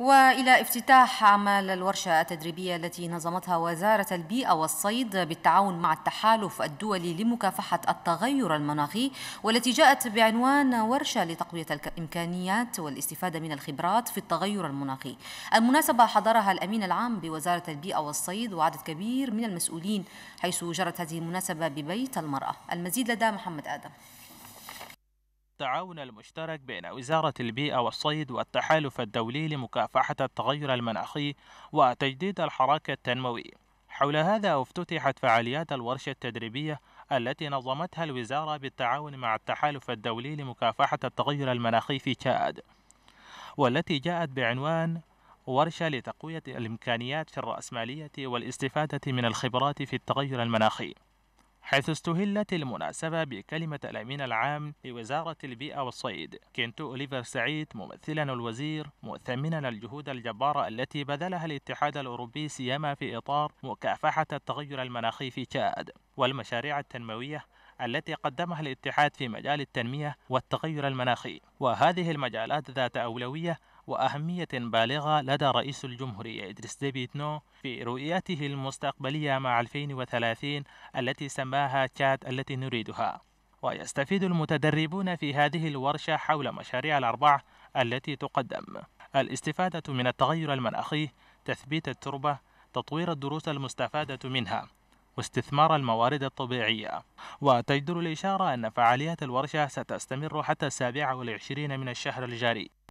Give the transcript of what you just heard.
والى افتتاح اعمال الورشه التدريبيه التي نظمتها وزاره البيئه والصيد بالتعاون مع التحالف الدولي لمكافحه التغير المناخي والتي جاءت بعنوان ورشه لتقويه الامكانيات والاستفاده من الخبرات في التغير المناخي. المناسبه حضرها الامين العام بوزاره البيئه والصيد وعدد كبير من المسؤولين حيث جرت هذه المناسبه ببيت المراه. المزيد لدى محمد ادم. التعاون المشترك بين وزارة البيئة والصيد والتحالف الدولي لمكافحة التغير المناخي وتجديد الحراك التنموي. حول هذا افتتحت فعاليات الورشة التدريبية التي نظمتها الوزارة بالتعاون مع التحالف الدولي لمكافحة التغير المناخي في تشاد، والتي جاءت بعنوان ورشة لتقوية الإمكانيات في الرأسمالية والاستفادة من الخبرات في التغير المناخي. حيث استهلت المناسبة بكلمة الأمين العام لوزارة البيئة والصيد كنت أوليفر سعيد ممثلا الوزير مؤثمنا الجهود الجبارة التي بذلها الاتحاد الأوروبي سيما في إطار مكافحة التغير المناخي في تشاد والمشاريع التنموية التي قدمها الاتحاد في مجال التنمية والتغير المناخي وهذه المجالات ذات أولوية وأهمية بالغة لدى رئيس الجمهورية إدريس ديبيتنو في رؤيته المستقبلية مع 2030 التي سماها تشاد التي نريدها ويستفيد المتدربون في هذه الورشة حول مشاريع الأربعة التي تقدم الاستفادة من التغير المناخي تثبيت التربة تطوير الدروس المستفادة منها واستثمار الموارد الطبيعية وتجدر الإشارة أن فعاليات الورشة ستستمر حتى السابعة والعشرين من الشهر الجاري